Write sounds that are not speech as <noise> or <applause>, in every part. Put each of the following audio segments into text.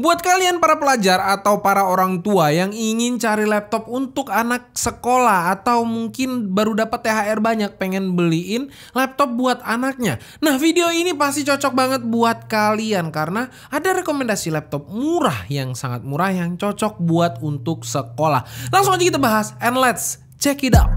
Buat kalian para pelajar atau para orang tua yang ingin cari laptop untuk anak sekolah atau mungkin baru dapat THR banyak pengen beliin laptop buat anaknya. Nah video ini pasti cocok banget buat kalian karena ada rekomendasi laptop murah yang sangat murah yang cocok buat untuk sekolah. Langsung aja kita bahas and let's check it out.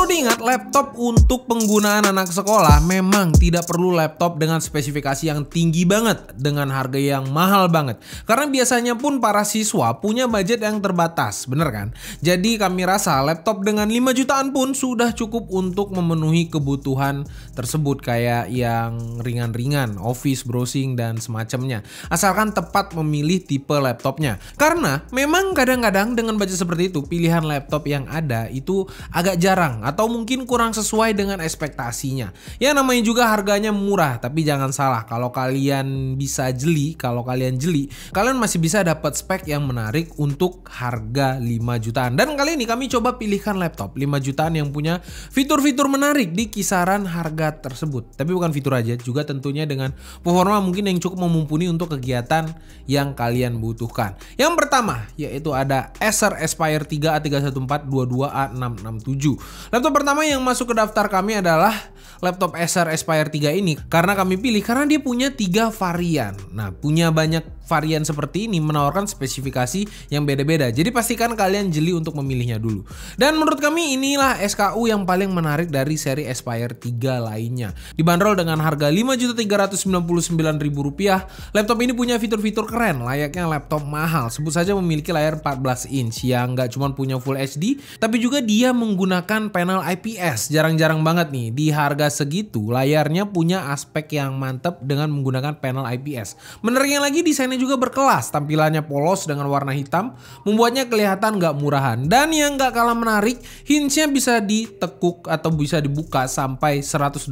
Perlu diingat, laptop untuk penggunaan anak sekolah memang tidak perlu laptop dengan spesifikasi yang tinggi banget, dengan harga yang mahal banget. Karena biasanya pun para siswa punya budget yang terbatas, bener kan? Jadi kami rasa laptop dengan 5 jutaan pun sudah cukup untuk memenuhi kebutuhan tersebut kayak yang ringan-ringan, office, browsing, dan semacamnya. Asalkan tepat memilih tipe laptopnya. Karena memang kadang-kadang dengan budget seperti itu, pilihan laptop yang ada itu agak jarang atau mungkin kurang sesuai dengan ekspektasinya. Ya namanya juga harganya murah, tapi jangan salah kalau kalian bisa jeli, kalau kalian jeli, kalian masih bisa dapat spek yang menarik untuk harga 5 jutaan. Dan kali ini kami coba pilihkan laptop 5 jutaan yang punya fitur-fitur menarik di kisaran harga tersebut. Tapi bukan fitur aja, juga tentunya dengan performa mungkin yang cukup mumpuni untuk kegiatan yang kalian butuhkan. Yang pertama yaitu ada Acer Aspire 3 A314 22A667. Laptop pertama yang masuk ke daftar kami adalah laptop Acer Aspire 3 ini karena kami pilih karena dia punya tiga varian. Nah, punya banyak varian seperti ini menawarkan spesifikasi yang beda-beda. Jadi pastikan kalian jeli untuk memilihnya dulu. Dan menurut kami inilah SKU yang paling menarik dari seri Aspire 3 lainnya. Dibanderol dengan harga Rp5.399.000, laptop ini punya fitur-fitur keren layaknya laptop mahal. Sebut saja memiliki layar 14 inch yang nggak cuma punya Full HD, tapi juga dia menggunakan panel IPS. Jarang-jarang banget nih di harga segitu layarnya punya aspek yang mantep dengan menggunakan panel IPS. Menariknya lagi desainnya juga berkelas, tampilannya polos dengan warna hitam, membuatnya kelihatan nggak murahan. Dan yang nggak kalah menarik, hinge-nya bisa ditekuk atau bisa dibuka sampai 180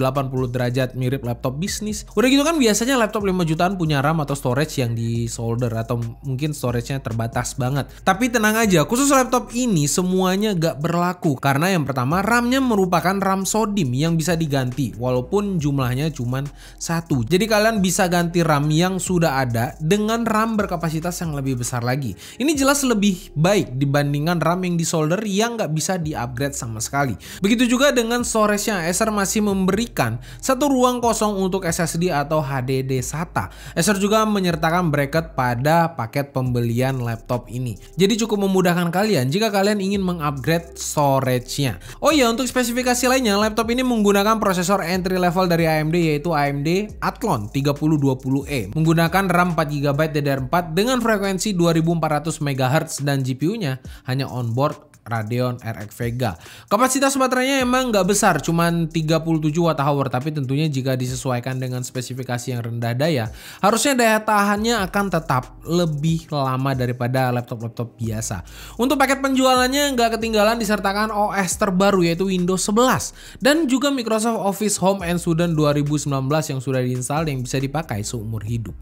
derajat mirip laptop bisnis. Udah gitu kan biasanya laptop 5 jutaan punya RAM atau storage yang di solder atau mungkin storage-nya terbatas banget. Tapi tenang aja, khusus laptop ini semuanya nggak berlaku karena yang pertama RAM-nya merupakan RAM sodim yang bisa diganti walaupun jumlahnya cuma satu. Jadi kalian bisa ganti RAM yang sudah ada dengan dengan RAM berkapasitas yang lebih besar lagi. Ini jelas lebih baik dibandingkan RAM yang disolder yang nggak bisa diupgrade sama sekali. Begitu juga dengan storage nya Acer masih memberikan satu ruang kosong untuk SSD atau HDD SATA. Acer juga menyertakan bracket pada paket pembelian laptop ini. Jadi cukup memudahkan kalian jika kalian ingin mengupgrade storage-nya. Oh iya, untuk spesifikasi lainnya, laptop ini menggunakan prosesor entry level dari AMD yaitu AMD Athlon 3020E menggunakan RAM 4GB DDR4 dengan frekuensi 2400 MHz dan GPU-nya hanya onboard Radeon RX Vega. Kapasitas baterainya emang nggak besar, cuman 37 watt hour, tapi tentunya jika disesuaikan dengan spesifikasi yang rendah daya, harusnya daya tahannya akan tetap lebih lama daripada laptop-laptop biasa. Untuk paket penjualannya nggak ketinggalan disertakan OS terbaru yaitu Windows 11 dan juga Microsoft Office Home and Student 2019 yang sudah diinstal yang bisa dipakai seumur hidup.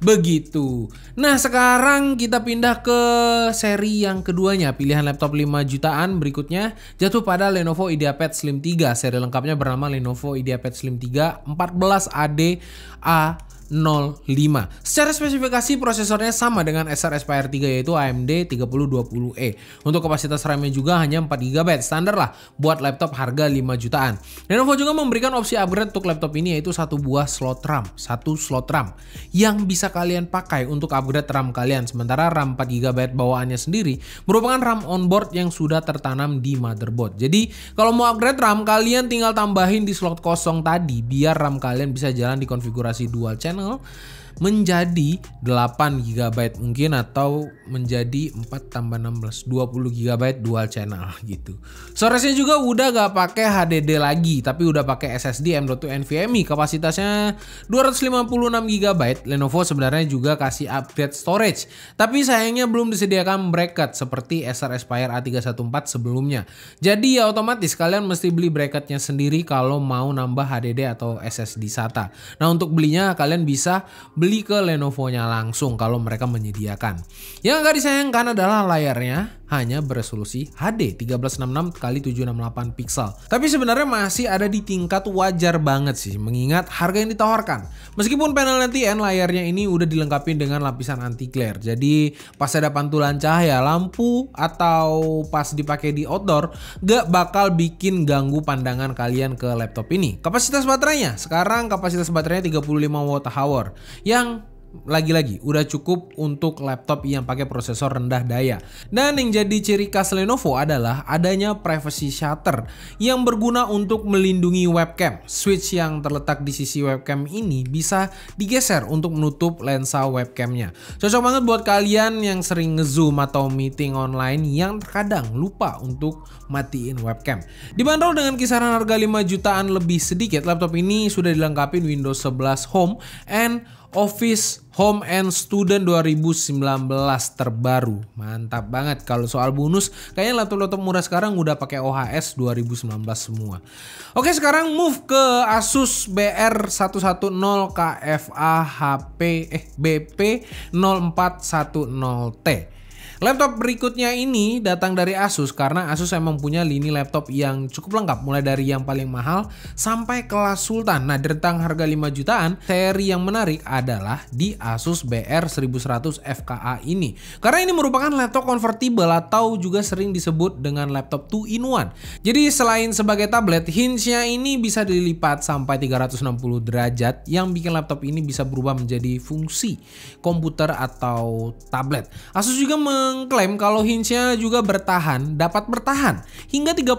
Begitu. Nah, sekarang kita pindah ke seri yang keduanya, pilihan laptop 5 jutaan berikutnya jatuh pada Lenovo IdeaPad Slim 3. Seri lengkapnya bernama Lenovo IdeaPad Slim 3 14AD A Secara spesifikasi prosesornya sama dengan SR SPR 3 yaitu AMD 3020E. Untuk kapasitas RAM-nya juga hanya 4 GB, standar lah buat laptop harga 5 jutaan. Lenovo juga memberikan opsi upgrade untuk laptop ini yaitu satu buah slot RAM, satu slot RAM yang bisa kalian pakai untuk upgrade RAM kalian. Sementara RAM 4 GB bawaannya sendiri merupakan RAM onboard yang sudah tertanam di motherboard. Jadi kalau mau upgrade RAM kalian tinggal tambahin di slot kosong tadi biar RAM kalian bisa jalan di konfigurasi dual channel channel menjadi 8 GB mungkin atau menjadi 4 tambah 16 20 GB dual channel <laughs> gitu. Storage-nya juga udah gak pakai HDD lagi tapi udah pakai SSD M.2 NVMe kapasitasnya 256 GB. Lenovo sebenarnya juga kasih upgrade storage tapi sayangnya belum disediakan bracket seperti Acer Aspire A314 sebelumnya. Jadi ya otomatis kalian mesti beli bracketnya sendiri kalau mau nambah HDD atau SSD SATA. Nah untuk belinya kalian bisa beli beli ke Lenovo-nya langsung kalau mereka menyediakan. Yang nggak disayangkan adalah layarnya hanya beresolusi HD 1366 kali 768 pixel. Tapi sebenarnya masih ada di tingkat wajar banget sih mengingat harga yang ditawarkan. Meskipun panel NTN layarnya ini udah dilengkapi dengan lapisan anti glare. Jadi pas ada pantulan cahaya lampu atau pas dipakai di outdoor gak bakal bikin ganggu pandangan kalian ke laptop ini. Kapasitas baterainya sekarang kapasitas baterainya 35 watt hour yang lagi-lagi udah cukup untuk laptop yang pakai prosesor rendah daya. Dan yang jadi ciri khas Lenovo adalah adanya privacy shutter yang berguna untuk melindungi webcam. Switch yang terletak di sisi webcam ini bisa digeser untuk menutup lensa webcamnya. Cocok banget buat kalian yang sering ngezoom atau meeting online yang terkadang lupa untuk matiin webcam. Dibanderol dengan kisaran harga 5 jutaan lebih sedikit, laptop ini sudah dilengkapi Windows 11 Home and Office Home and Student 2019 terbaru. Mantap banget kalau soal bonus, kayaknya laptop-laptop murah sekarang udah pakai OHS 2019 semua. Oke, sekarang move ke Asus BR110 KFA HP eh BP 0410T. Laptop berikutnya ini datang dari Asus karena Asus emang punya lini laptop yang cukup lengkap mulai dari yang paling mahal sampai kelas sultan. Nah, tentang harga 5 jutaan, seri yang menarik adalah di Asus BR1100 FKA ini. Karena ini merupakan laptop convertible atau juga sering disebut dengan laptop 2 in 1. Jadi selain sebagai tablet, hinge-nya ini bisa dilipat sampai 360 derajat yang bikin laptop ini bisa berubah menjadi fungsi komputer atau tablet. Asus juga mengklaim kalau hinge-nya juga bertahan, dapat bertahan hingga 30.000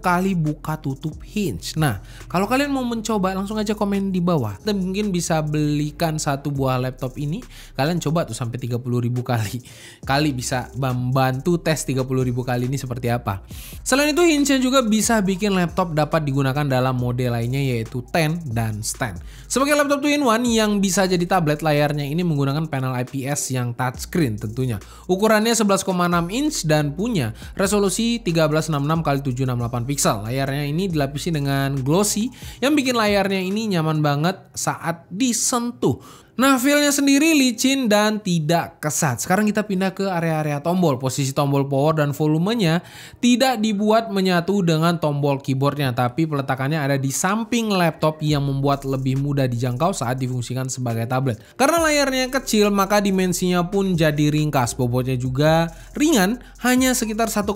kali buka tutup hinge. Nah, kalau kalian mau mencoba langsung aja komen di bawah. dan mungkin bisa belikan satu buah laptop ini, kalian coba tuh sampai 30.000 kali. <laughs> Kali bisa membantu tes 30.000 kali ini seperti apa. Selain itu hinge nya juga bisa bikin laptop dapat digunakan dalam mode lainnya yaitu 10 dan stand. Sebagai laptop 2 in 1 yang bisa jadi tablet layarnya ini menggunakan panel IPS yang touchscreen tentunya. Ukuran Ukurannya 11,6 inch dan punya resolusi 1366x768 pixel. Layarnya ini dilapisi dengan glossy yang bikin layarnya ini nyaman banget saat disentuh. Nah, feelnya sendiri licin dan tidak kesat. Sekarang kita pindah ke area-area tombol. Posisi tombol power dan volumenya tidak dibuat menyatu dengan tombol keyboardnya, tapi peletakannya ada di samping laptop yang membuat lebih mudah dijangkau saat difungsikan sebagai tablet. Karena layarnya kecil, maka dimensinya pun jadi ringkas. Bobotnya juga ringan, hanya sekitar 1,28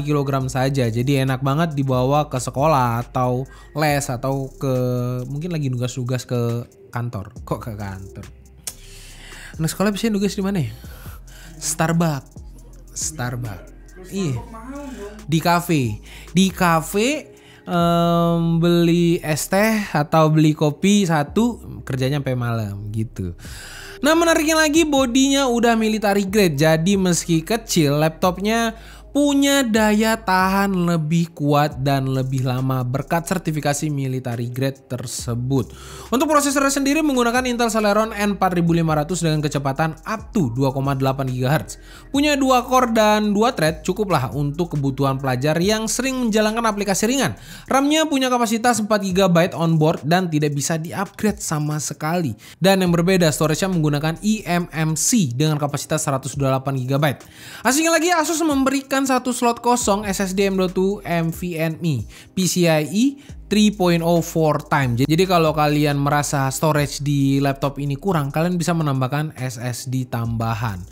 kg saja. Jadi enak banget dibawa ke sekolah atau les atau ke mungkin lagi nugas-nugas ke kantor kok ke kantor anak sekolah bisa nugas di mana ya Starbucks Starbucks iya di kafe di kafe um, beli es teh atau beli kopi satu kerjanya sampai malam gitu. Nah menariknya lagi bodinya udah military grade jadi meski kecil laptopnya punya daya tahan lebih kuat dan lebih lama berkat sertifikasi military grade tersebut. Untuk prosesornya sendiri menggunakan Intel Celeron N4500 dengan kecepatan up to 2,8 GHz. Punya dua core dan dua thread cukuplah untuk kebutuhan pelajar yang sering menjalankan aplikasi ringan. RAM-nya punya kapasitas 4 GB onboard dan tidak bisa di-upgrade sama sekali. Dan yang berbeda, storage-nya menggunakan eMMC dengan kapasitas 128 GB. Asingnya lagi, Asus memberikan memberikan satu slot kosong SSD M.2 NVMe PCIe 3.0 4 time. Jadi kalau kalian merasa storage di laptop ini kurang, kalian bisa menambahkan SSD tambahan.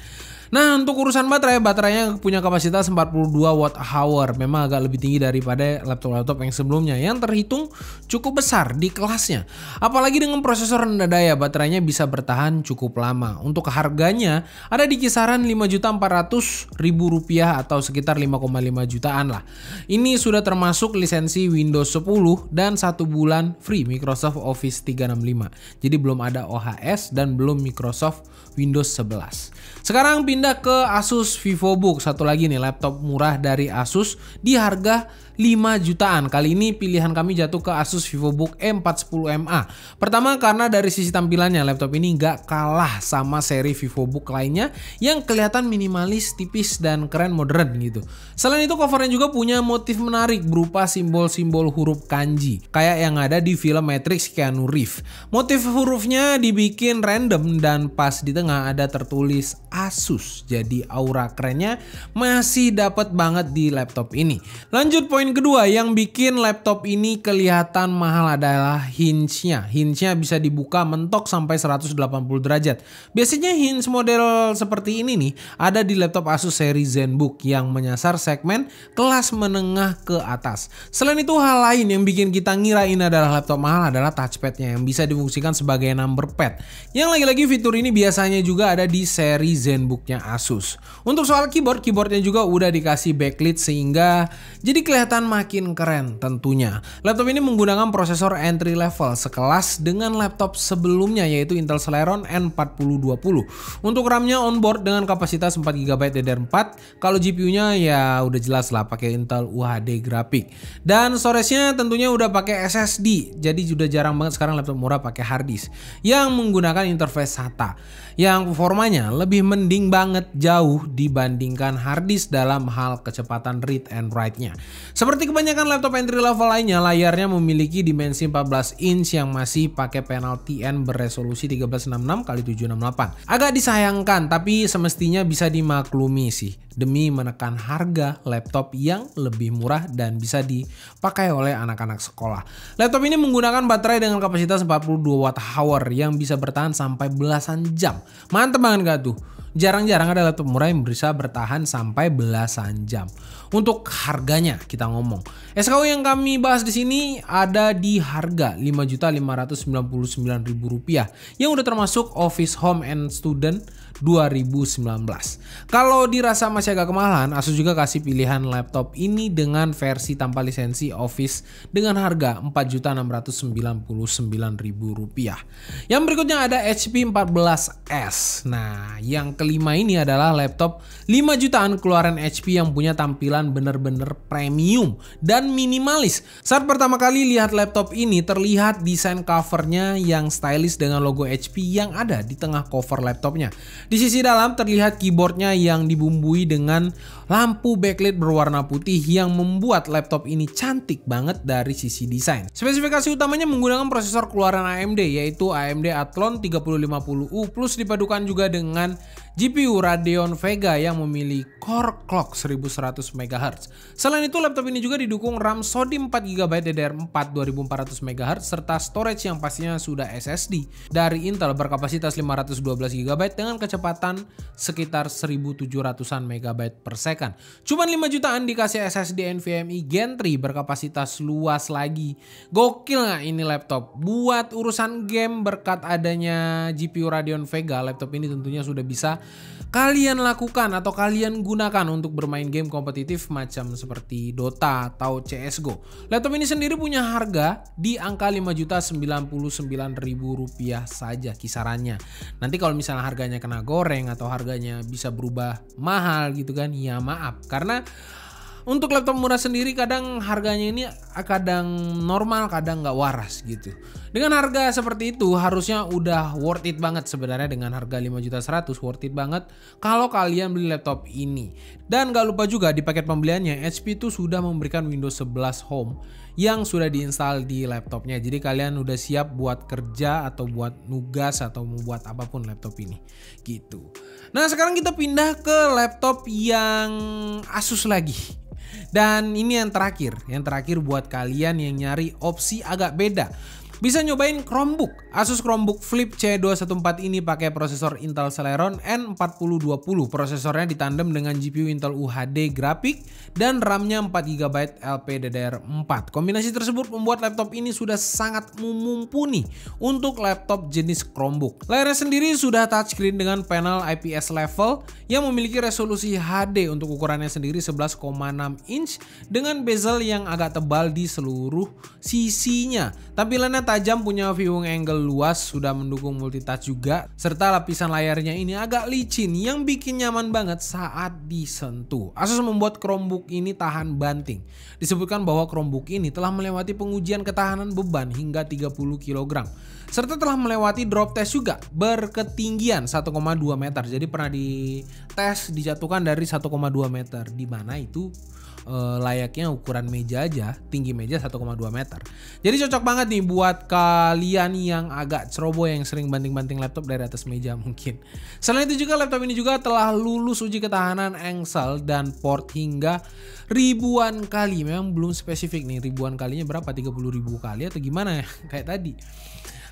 Nah untuk urusan baterai, baterainya punya kapasitas 42 watt hour. Memang agak lebih tinggi daripada laptop-laptop yang sebelumnya yang terhitung cukup besar di kelasnya. Apalagi dengan prosesor rendah daya, baterainya bisa bertahan cukup lama. Untuk harganya ada di kisaran 5.400.000 rupiah atau sekitar 5,5 jutaan lah. Ini sudah termasuk lisensi Windows 10 dan satu bulan free Microsoft Office 365. Jadi belum ada OHS dan belum Microsoft Windows 11. Sekarang Pindah ke Asus VivoBook, satu lagi nih laptop murah dari Asus di harga 5 jutaan. Kali ini pilihan kami jatuh ke Asus VivoBook M410MA. Pertama karena dari sisi tampilannya laptop ini nggak kalah sama seri VivoBook lainnya yang kelihatan minimalis, tipis, dan keren modern gitu. Selain itu covernya juga punya motif menarik berupa simbol-simbol huruf kanji kayak yang ada di film Matrix Keanu Reeves. Motif hurufnya dibikin random dan pas di tengah ada tertulis Asus. Jadi aura kerennya masih dapat banget di laptop ini. Lanjut poin Poin kedua yang bikin laptop ini kelihatan mahal adalah hinge-nya. Hinge-nya bisa dibuka mentok sampai 180 derajat. Biasanya hinge model seperti ini nih ada di laptop Asus seri ZenBook yang menyasar segmen kelas menengah ke atas. Selain itu hal lain yang bikin kita ngira ini adalah laptop mahal adalah touchpadnya yang bisa difungsikan sebagai number pad. Yang lagi-lagi fitur ini biasanya juga ada di seri Zenbook-nya Asus. Untuk soal keyboard, keyboardnya juga udah dikasih backlit sehingga jadi kelihatan kelihatan makin keren tentunya. Laptop ini menggunakan prosesor entry level sekelas dengan laptop sebelumnya yaitu Intel Celeron N4020. Untuk RAM-nya onboard dengan kapasitas 4 GB DDR4. Kalau GPU-nya ya udah jelas lah pakai Intel UHD Graphic. Dan storage-nya tentunya udah pakai SSD. Jadi sudah jarang banget sekarang laptop murah pakai hard yang menggunakan interface SATA yang performanya lebih mending banget jauh dibandingkan hard dalam hal kecepatan read and write-nya. Seperti kebanyakan laptop entry level lainnya, layarnya memiliki dimensi 14 inch yang masih pakai panel TN beresolusi 1366 x 768. Agak disayangkan, tapi semestinya bisa dimaklumi sih demi menekan harga laptop yang lebih murah dan bisa dipakai oleh anak-anak sekolah. Laptop ini menggunakan baterai dengan kapasitas 42 watt hour yang bisa bertahan sampai belasan jam. Mantep banget gak tuh? Jarang-jarang ada laptop murah yang bisa bertahan sampai belasan jam. Untuk harganya kita ngomong. SKU yang kami bahas di sini ada di harga Rp5.599.000 yang udah termasuk office, home, and student 2019. Kalau dirasa masih agak kemahalan, Asus juga kasih pilihan laptop ini dengan versi tanpa lisensi Office dengan harga Rp4.699.000. Yang berikutnya ada HP 14S. Nah, yang kelima ini adalah laptop 5 jutaan keluaran HP yang punya tampilan benar-benar premium dan minimalis. Saat pertama kali lihat laptop ini terlihat desain covernya yang stylish dengan logo HP yang ada di tengah cover laptopnya. Di sisi dalam terlihat keyboardnya yang dibumbui dengan lampu backlit berwarna putih yang membuat laptop ini cantik banget dari sisi desain. Spesifikasi utamanya menggunakan prosesor keluaran AMD yaitu AMD Athlon 3050U plus dipadukan juga dengan GPU Radeon Vega yang memilih core clock 1100 MHz. Selain itu, laptop ini juga didukung RAM SODIMM 4 GB DDR4 2400 MHz serta storage yang pastinya sudah SSD dari Intel berkapasitas 512 GB dengan kecepatan sekitar 1700-an MB per second. Cuman 5 jutaan dikasih SSD NVMe Gen 3 berkapasitas luas lagi. Gokil nggak ini laptop? Buat urusan game berkat adanya GPU Radeon Vega, laptop ini tentunya sudah bisa kalian lakukan atau kalian gunakan untuk bermain game kompetitif macam seperti Dota atau CSGO. Laptop ini sendiri punya harga di angka 5.099.000 rupiah saja kisarannya. Nanti kalau misalnya harganya kena goreng atau harganya bisa berubah mahal gitu kan, ya maaf. Karena untuk laptop murah sendiri kadang harganya ini ah, kadang normal, kadang nggak waras gitu. Dengan harga seperti itu harusnya udah worth it banget sebenarnya dengan harga 5 juta 100 worth it banget kalau kalian beli laptop ini. Dan gak lupa juga di paket pembeliannya HP itu sudah memberikan Windows 11 Home yang sudah diinstal di laptopnya. Jadi kalian udah siap buat kerja atau buat nugas atau membuat apapun laptop ini gitu. Nah sekarang kita pindah ke laptop yang Asus lagi. Dan ini yang terakhir, yang terakhir buat kalian yang nyari opsi agak beda bisa nyobain Chromebook. Asus Chromebook Flip C214 ini pakai prosesor Intel Celeron N4020. Prosesornya ditandem dengan GPU Intel UHD grafik dan RAM-nya 4GB LPDDR4. Kombinasi tersebut membuat laptop ini sudah sangat mumpuni untuk laptop jenis Chromebook. Layarnya sendiri sudah touchscreen dengan panel IPS level yang memiliki resolusi HD untuk ukurannya sendiri 11,6 inch dengan bezel yang agak tebal di seluruh sisinya. Tampilannya tajam punya viewing angle luas sudah mendukung multitouch juga serta lapisan layarnya ini agak licin yang bikin nyaman banget saat disentuh. Asus membuat Chromebook ini tahan banting. Disebutkan bahwa Chromebook ini telah melewati pengujian ketahanan beban hingga 30 kg serta telah melewati drop test juga berketinggian 1,2 meter. Jadi pernah di tes dijatuhkan dari 1,2 meter di mana itu uh, layaknya ukuran meja aja, tinggi meja 1,2 meter. Jadi cocok banget nih buat kalian yang agak ceroboh yang sering banting-banting laptop dari atas meja <laughs> mungkin. Selain itu juga laptop ini juga telah lulus uji ketahanan engsel dan port hingga ribuan kali. Memang belum spesifik nih ribuan kalinya berapa? 30 ribu kali atau gimana ya? <laughs> Kayak tadi.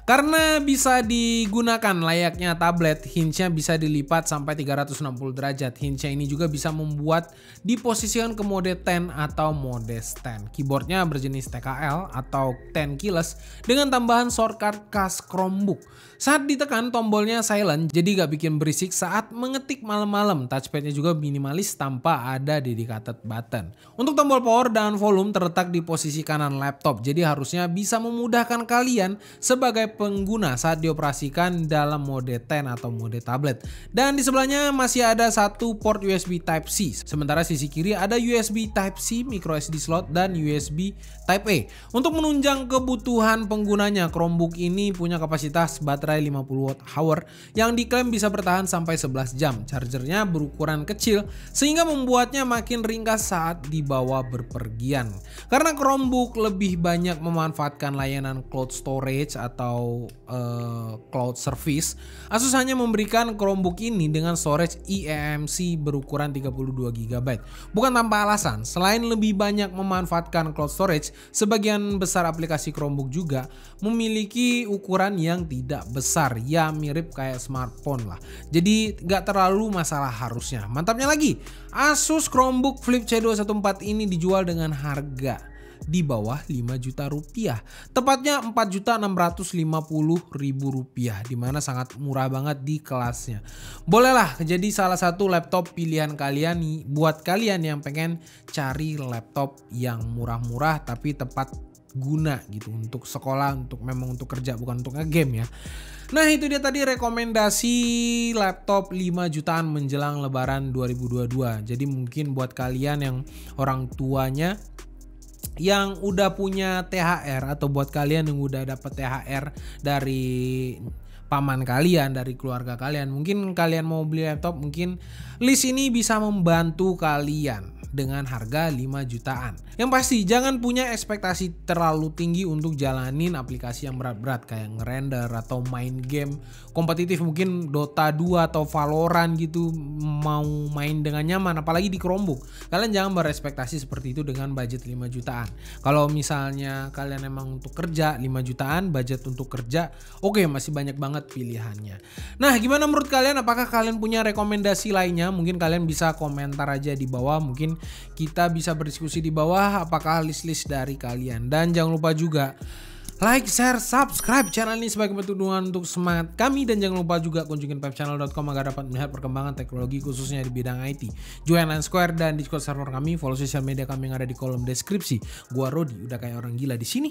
Karena bisa digunakan layaknya tablet, hinge-nya bisa dilipat sampai 360 derajat. Hinge-nya ini juga bisa membuat diposisikan ke mode 10 atau mode stand. Keyboardnya berjenis TKL atau 10 keyless dengan tambahan shortcut khas Chromebook. Saat ditekan tombolnya silent jadi gak bikin berisik saat mengetik malam-malam. Touchpadnya juga minimalis tanpa ada dedicated button. Untuk tombol power dan volume terletak di posisi kanan laptop jadi harusnya bisa memudahkan kalian sebagai pengguna saat dioperasikan dalam mode 10 atau mode tablet. Dan di sebelahnya masih ada satu port USB Type-C. Sementara sisi kiri ada USB Type-C, microSD slot, dan USB Type-A. Untuk menunjang kebutuhan penggunanya, Chromebook ini punya kapasitas baterai baterai 50 watt hour yang diklaim bisa bertahan sampai 11 jam. Chargernya berukuran kecil sehingga membuatnya makin ringkas saat dibawa berpergian. Karena Chromebook lebih banyak memanfaatkan layanan cloud storage atau uh, cloud service, Asus hanya memberikan Chromebook ini dengan storage eMMC berukuran 32 GB. Bukan tanpa alasan, selain lebih banyak memanfaatkan cloud storage, sebagian besar aplikasi Chromebook juga memiliki ukuran yang tidak besar ya mirip kayak smartphone lah jadi nggak terlalu masalah harusnya mantapnya lagi Asus Chromebook Flip C214 ini dijual dengan harga di bawah 5 juta rupiah. Tepatnya 4 juta 650 ribu rupiah, dimana sangat murah banget di kelasnya. Bolehlah jadi salah satu laptop pilihan kalian nih, buat kalian yang pengen cari laptop yang murah-murah tapi tepat guna gitu untuk sekolah untuk memang untuk kerja bukan untuk game ya nah itu dia tadi rekomendasi laptop 5 jutaan menjelang lebaran 2022 jadi mungkin buat kalian yang orang tuanya yang udah punya THR atau buat kalian yang udah dapet THR dari paman kalian, dari keluarga kalian. Mungkin kalian mau beli laptop, mungkin list ini bisa membantu kalian dengan harga 5 jutaan. Yang pasti jangan punya ekspektasi terlalu tinggi untuk jalanin aplikasi yang berat-berat kayak ngerender atau main game kompetitif mungkin Dota 2 atau Valorant gitu mau main dengan nyaman apalagi di Chromebook. Kalian jangan berespektasi seperti itu dengan budget 5 jutaan. Kalau misalnya kalian emang untuk kerja 5 jutaan budget untuk kerja oke okay, masih banyak banget banget pilihannya. Nah, gimana menurut kalian? Apakah kalian punya rekomendasi lainnya? Mungkin kalian bisa komentar aja di bawah. Mungkin kita bisa berdiskusi di bawah apakah list-list dari kalian. Dan jangan lupa juga like, share, subscribe channel ini sebagai bentuk dukungan untuk semangat kami dan jangan lupa juga kunjungi pepchannel.com agar dapat melihat perkembangan teknologi khususnya di bidang IT. Join Line Square dan Discord server kami, follow sosial media kami yang ada di kolom deskripsi. Gua Rodi, udah kayak orang gila di sini.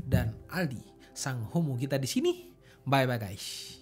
Dan Aldi, sang homo kita di sini. Bye bye guys.